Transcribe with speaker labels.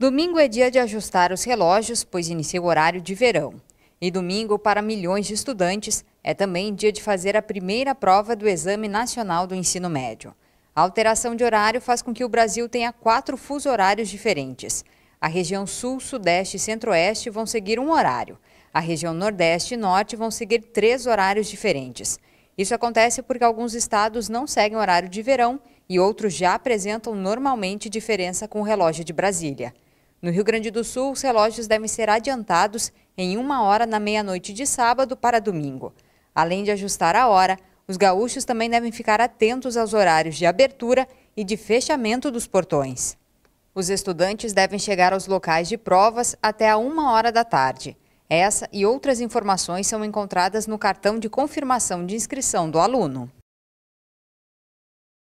Speaker 1: Domingo é dia de ajustar os relógios, pois inicia o horário de verão. E domingo, para milhões de estudantes, é também dia de fazer a primeira prova do Exame Nacional do Ensino Médio. A alteração de horário faz com que o Brasil tenha quatro fuso horários diferentes. A região Sul, Sudeste e Centro-Oeste vão seguir um horário. A região Nordeste e Norte vão seguir três horários diferentes. Isso acontece porque alguns estados não seguem horário de verão e outros já apresentam normalmente diferença com o relógio de Brasília. No Rio Grande do Sul, os relógios devem ser adiantados em uma hora na meia-noite de sábado para domingo. Além de ajustar a hora, os gaúchos também devem ficar atentos aos horários de abertura e de fechamento dos portões. Os estudantes devem chegar aos locais de provas até a uma hora da tarde. Essa e outras informações são encontradas no cartão de confirmação de inscrição do aluno.